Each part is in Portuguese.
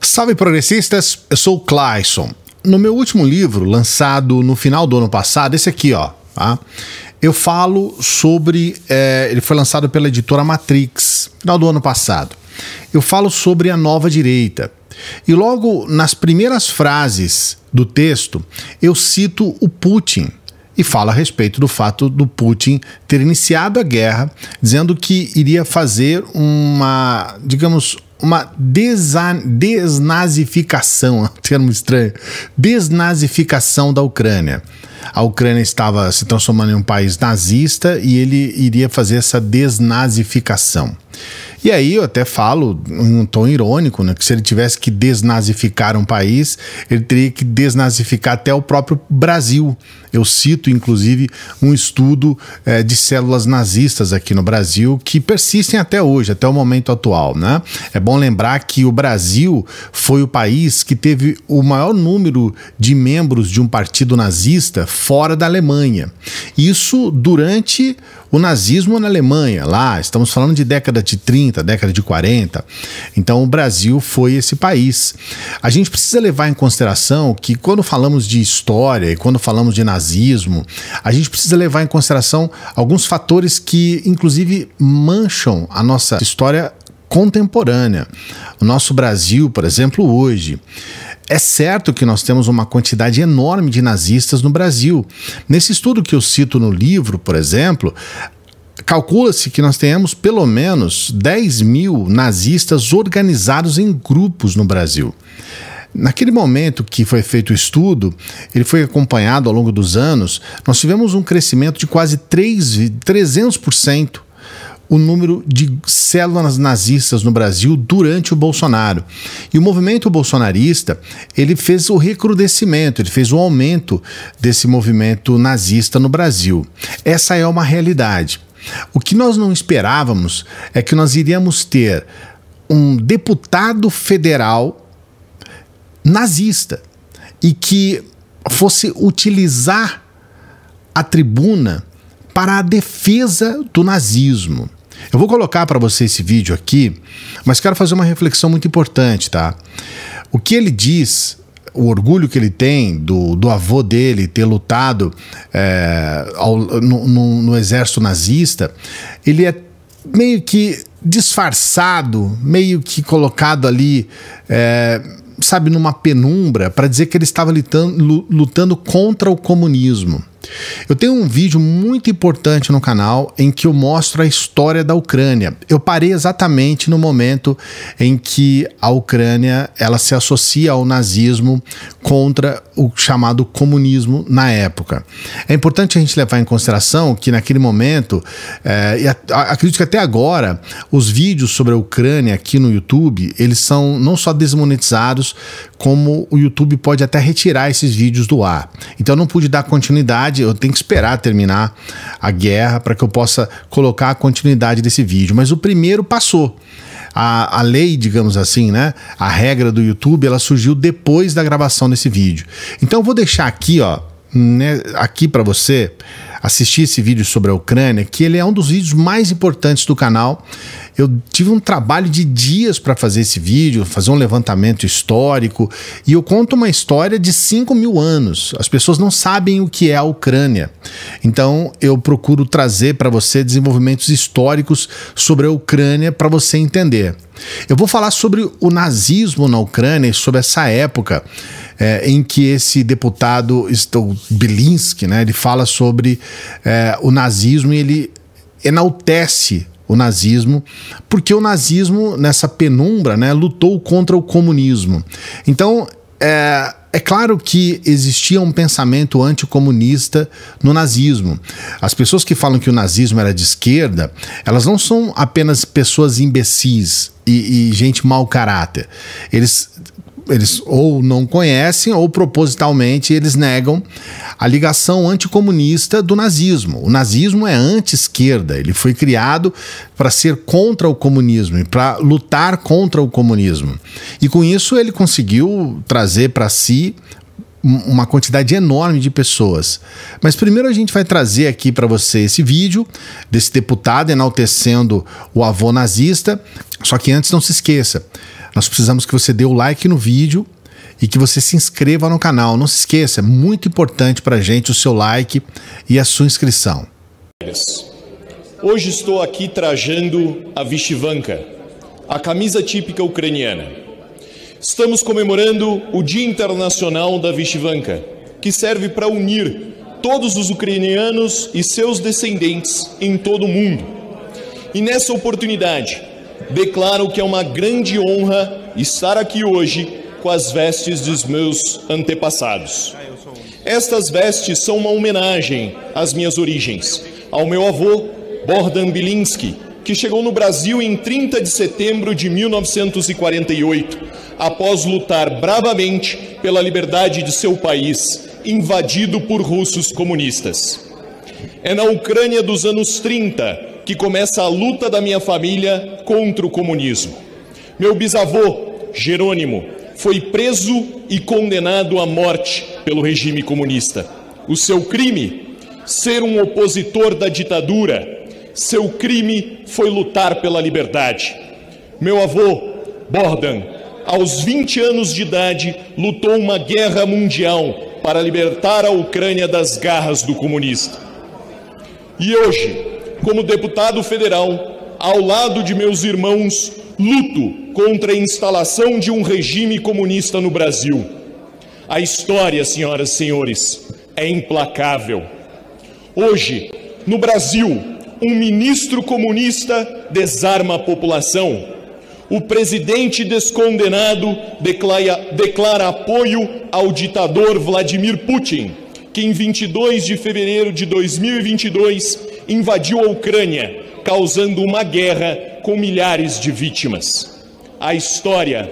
Salve progressistas, eu sou o Clayson. No meu último livro, lançado no final do ano passado, esse aqui, ó, tá? eu falo sobre. É, ele foi lançado pela editora Matrix, final do ano passado. Eu falo sobre a nova direita. E logo nas primeiras frases do texto, eu cito o Putin e falo a respeito do fato do Putin ter iniciado a guerra, dizendo que iria fazer uma, digamos, uma desnazificação, é um termo estranho, desnazificação da Ucrânia. A Ucrânia estava se transformando em um país nazista e ele iria fazer essa desnazificação. E aí eu até falo em um tom irônico, né? Que se ele tivesse que desnazificar um país, ele teria que desnazificar até o próprio Brasil. Eu cito, inclusive, um estudo é, de células nazistas aqui no Brasil que persistem até hoje, até o momento atual. Né? É bom lembrar que o Brasil foi o país que teve o maior número de membros de um partido nazista fora da Alemanha. Isso durante o nazismo na Alemanha, lá, estamos falando de década de 30. 30, década de 40. Então o Brasil foi esse país. A gente precisa levar em consideração que quando falamos de história e quando falamos de nazismo, a gente precisa levar em consideração alguns fatores que, inclusive, mancham a nossa história contemporânea. O nosso Brasil, por exemplo, hoje. É certo que nós temos uma quantidade enorme de nazistas no Brasil. Nesse estudo que eu cito no livro, por exemplo, Calcula-se que nós tenhamos pelo menos 10 mil nazistas organizados em grupos no Brasil. Naquele momento que foi feito o estudo, ele foi acompanhado ao longo dos anos, nós tivemos um crescimento de quase 3, 300% o número de células nazistas no Brasil durante o Bolsonaro. E o movimento bolsonarista, ele fez o recrudescimento, ele fez o aumento desse movimento nazista no Brasil. Essa é uma realidade. O que nós não esperávamos é que nós iríamos ter um deputado federal nazista e que fosse utilizar a tribuna para a defesa do nazismo. Eu vou colocar para você esse vídeo aqui, mas quero fazer uma reflexão muito importante, tá? O que ele diz o orgulho que ele tem do, do avô dele ter lutado é, ao, no, no, no exército nazista, ele é meio que disfarçado, meio que colocado ali, é, sabe, numa penumbra, para dizer que ele estava lutando, lutando contra o comunismo. Eu tenho um vídeo muito importante no canal em que eu mostro a história da Ucrânia. Eu parei exatamente no momento em que a Ucrânia ela se associa ao nazismo contra o chamado comunismo na época. É importante a gente levar em consideração que naquele momento, é, e a, a, acredito que até agora, os vídeos sobre a Ucrânia aqui no YouTube, eles são não só desmonetizados, como o YouTube pode até retirar esses vídeos do ar. Então eu não pude dar continuidade continuidade, eu tenho que esperar terminar a guerra para que eu possa colocar a continuidade desse vídeo. Mas o primeiro passou. A, a, lei, digamos assim, né? A regra do YouTube, ela surgiu depois da gravação desse vídeo. Então eu vou deixar aqui, ó, né, aqui para você assistir esse vídeo sobre a Ucrânia, que ele é um dos vídeos mais importantes do canal. Eu tive um trabalho de dias para fazer esse vídeo, fazer um levantamento histórico, e eu conto uma história de 5 mil anos. As pessoas não sabem o que é a Ucrânia. Então eu procuro trazer para você desenvolvimentos históricos sobre a Ucrânia para você entender. Eu vou falar sobre o nazismo na Ucrânia e sobre essa época é, em que esse deputado Bilinski, né, ele fala sobre é, o nazismo e ele enaltece o nazismo, porque o nazismo, nessa penumbra, né, lutou contra o comunismo. Então, é, é claro que existia um pensamento anticomunista no nazismo. As pessoas que falam que o nazismo era de esquerda, elas não são apenas pessoas imbecis e, e gente mau caráter. Eles eles ou não conhecem ou propositalmente eles negam a ligação anticomunista do nazismo. O nazismo é anti-esquerda, ele foi criado para ser contra o comunismo e para lutar contra o comunismo. E com isso ele conseguiu trazer para si uma quantidade enorme de pessoas. Mas primeiro a gente vai trazer aqui para você esse vídeo desse deputado enaltecendo o avô nazista. Só que antes não se esqueça, nós precisamos que você dê o like no vídeo e que você se inscreva no canal. Não se esqueça, é muito importante para a gente o seu like e a sua inscrição. Hoje estou aqui trajando a Vishivanka, a camisa típica ucraniana. Estamos comemorando o Dia Internacional da Vishivanka, que serve para unir todos os ucranianos e seus descendentes em todo o mundo. E nessa oportunidade, declaro que é uma grande honra estar aqui hoje com as vestes dos meus antepassados. Estas vestes são uma homenagem às minhas origens, ao meu avô, Bordan Bilinski, que chegou no Brasil em 30 de setembro de 1948, após lutar bravamente pela liberdade de seu país, invadido por russos comunistas. É na Ucrânia dos anos 30 que começa a luta da minha família contra o comunismo. Meu bisavô, Jerônimo, foi preso e condenado à morte pelo regime comunista. O seu crime? Ser um opositor da ditadura. Seu crime foi lutar pela liberdade. Meu avô, Bordan, aos 20 anos de idade, lutou uma guerra mundial para libertar a Ucrânia das garras do comunista. E hoje, como deputado federal, ao lado de meus irmãos, luto contra a instalação de um regime comunista no Brasil. A história, senhoras e senhores, é implacável. Hoje, no Brasil, um ministro comunista desarma a população. O presidente descondenado declara, declara apoio ao ditador Vladimir Putin, que em 22 de fevereiro de 2022 invadiu a Ucrânia, causando uma guerra com milhares de vítimas. A história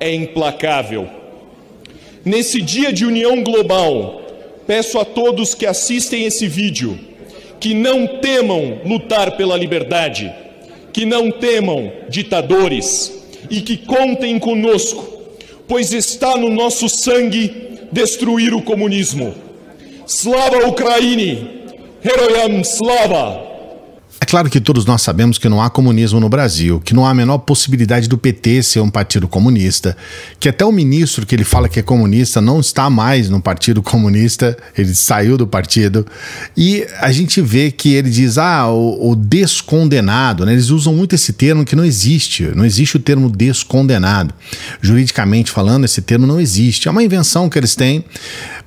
é implacável. Nesse dia de união global, peço a todos que assistem esse vídeo que não temam lutar pela liberdade, que não temam ditadores e que contem conosco, pois está no nosso sangue destruir o comunismo. Slava Ukraini! É claro que todos nós sabemos que não há comunismo no Brasil, que não há a menor possibilidade do PT ser um partido comunista, que até o ministro que ele fala que é comunista não está mais no Partido Comunista, ele saiu do partido. E a gente vê que ele diz, ah, o, o descondenado, né? eles usam muito esse termo que não existe, não existe o termo descondenado. Juridicamente falando, esse termo não existe. É uma invenção que eles têm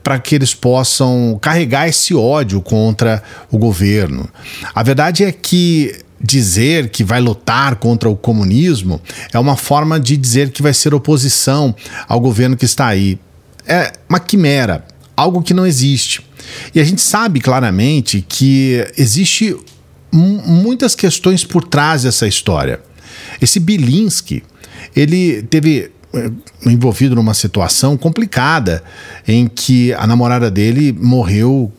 para que eles possam carregar esse ódio contra o governo. A verdade é que dizer que vai lutar contra o comunismo é uma forma de dizer que vai ser oposição ao governo que está aí. É uma quimera, algo que não existe. E a gente sabe claramente que existe muitas questões por trás dessa história. Esse Bilinski, ele teve é, envolvido numa situação complicada em que a namorada dele morreu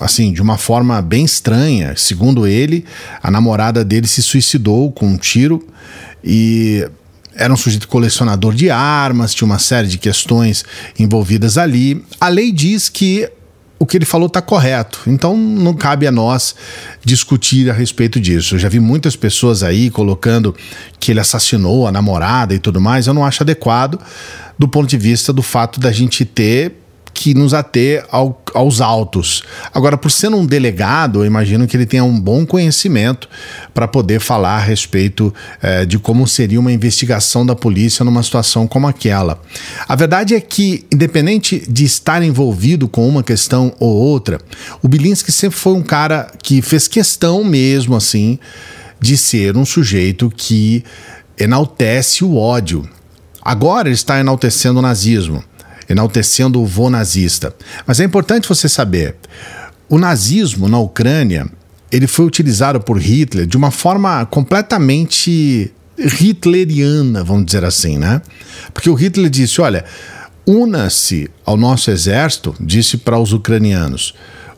assim, de uma forma bem estranha. Segundo ele, a namorada dele se suicidou com um tiro e era um sujeito colecionador de armas, tinha uma série de questões envolvidas ali. A lei diz que o que ele falou está correto. Então não cabe a nós discutir a respeito disso. Eu já vi muitas pessoas aí colocando que ele assassinou a namorada e tudo mais. Eu não acho adequado do ponto de vista do fato da gente ter que nos ater ao, aos autos. Agora, por ser um delegado, eu imagino que ele tenha um bom conhecimento para poder falar a respeito eh, de como seria uma investigação da polícia numa situação como aquela. A verdade é que, independente de estar envolvido com uma questão ou outra, o Bilinski sempre foi um cara que fez questão mesmo assim de ser um sujeito que enaltece o ódio. Agora ele está enaltecendo o nazismo enaltecendo o vô nazista. Mas é importante você saber, o nazismo na Ucrânia, ele foi utilizado por Hitler de uma forma completamente hitleriana, vamos dizer assim, né? Porque o Hitler disse, olha, una-se ao nosso exército, disse para os ucranianos,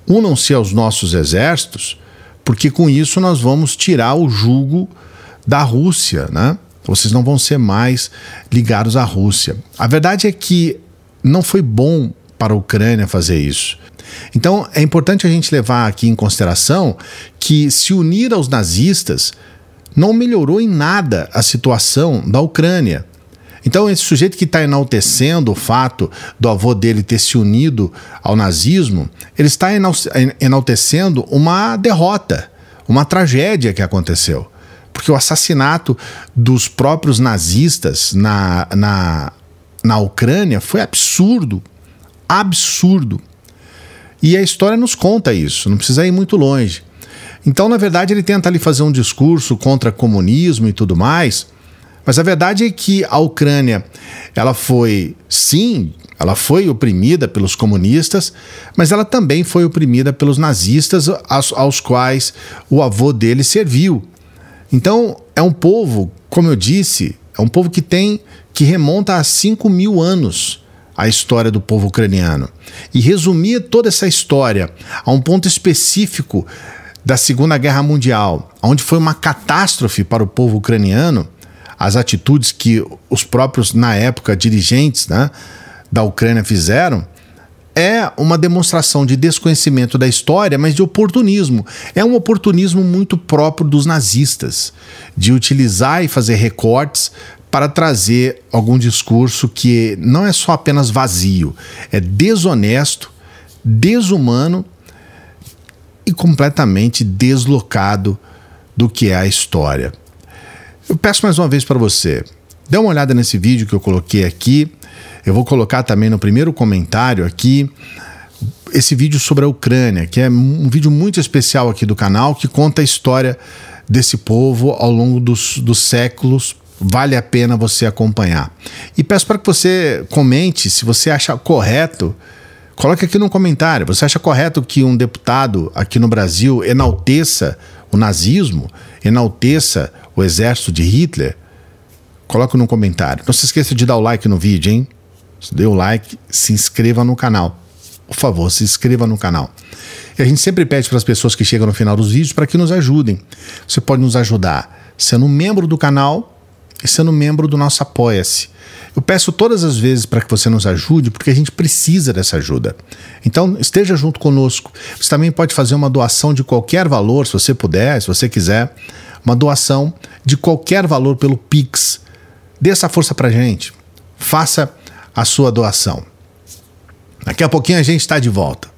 unam-se aos nossos exércitos, porque com isso nós vamos tirar o jugo da Rússia, né? Vocês não vão ser mais ligados à Rússia. A verdade é que não foi bom para a Ucrânia fazer isso. Então é importante a gente levar aqui em consideração que se unir aos nazistas não melhorou em nada a situação da Ucrânia. Então, esse sujeito que está enaltecendo o fato do avô dele ter se unido ao nazismo, ele está enaltecendo uma derrota, uma tragédia que aconteceu. Porque o assassinato dos próprios nazistas na, na na Ucrânia foi absurdo. Absurdo. E a história nos conta isso, não precisa ir muito longe. Então, na verdade, ele tenta ali fazer um discurso contra comunismo e tudo mais, mas a verdade é que a Ucrânia, ela foi, sim, ela foi oprimida pelos comunistas, mas ela também foi oprimida pelos nazistas, aos, aos quais o avô dele serviu. Então, é um povo, como eu disse, é um povo que tem, que remonta a 5 mil anos a história do povo ucraniano. E resumia toda essa história a um ponto específico da Segunda Guerra Mundial, onde foi uma catástrofe para o povo ucraniano, as atitudes que os próprios, na época, dirigentes né, da Ucrânia fizeram, é uma demonstração de desconhecimento da história, mas de oportunismo. É um oportunismo muito próprio dos nazistas, de utilizar e fazer recortes para trazer algum discurso que não é só apenas vazio, é desonesto, desumano e completamente deslocado do que é a história. Eu peço mais uma vez para você, dê uma olhada nesse vídeo que eu coloquei aqui eu vou colocar também no primeiro comentário aqui esse vídeo sobre a Ucrânia, que é um vídeo muito especial aqui do canal que conta a história desse povo ao longo dos, dos séculos. Vale a pena você acompanhar. E peço para que você comente se você acha correto. Coloque aqui no comentário. Você acha correto que um deputado aqui no Brasil enalteça o nazismo, enalteça o exército de Hitler? coloque no comentário. Não se esqueça de dar o like no vídeo, hein? Dê o like, se inscreva no canal. Por favor, se inscreva no canal. E a gente sempre pede para as pessoas que chegam no final dos vídeos para que nos ajudem. Você pode nos ajudar sendo membro do canal e sendo membro do nosso Apoia-se. Eu peço todas as vezes para que você nos ajude, porque a gente precisa dessa ajuda. Então, esteja junto conosco. Você também pode fazer uma doação de qualquer valor, se você puder, se você quiser, uma doação de qualquer valor pelo Pix. Dê essa força a gente. Faça a sua doação. Daqui a pouquinho a gente está de volta.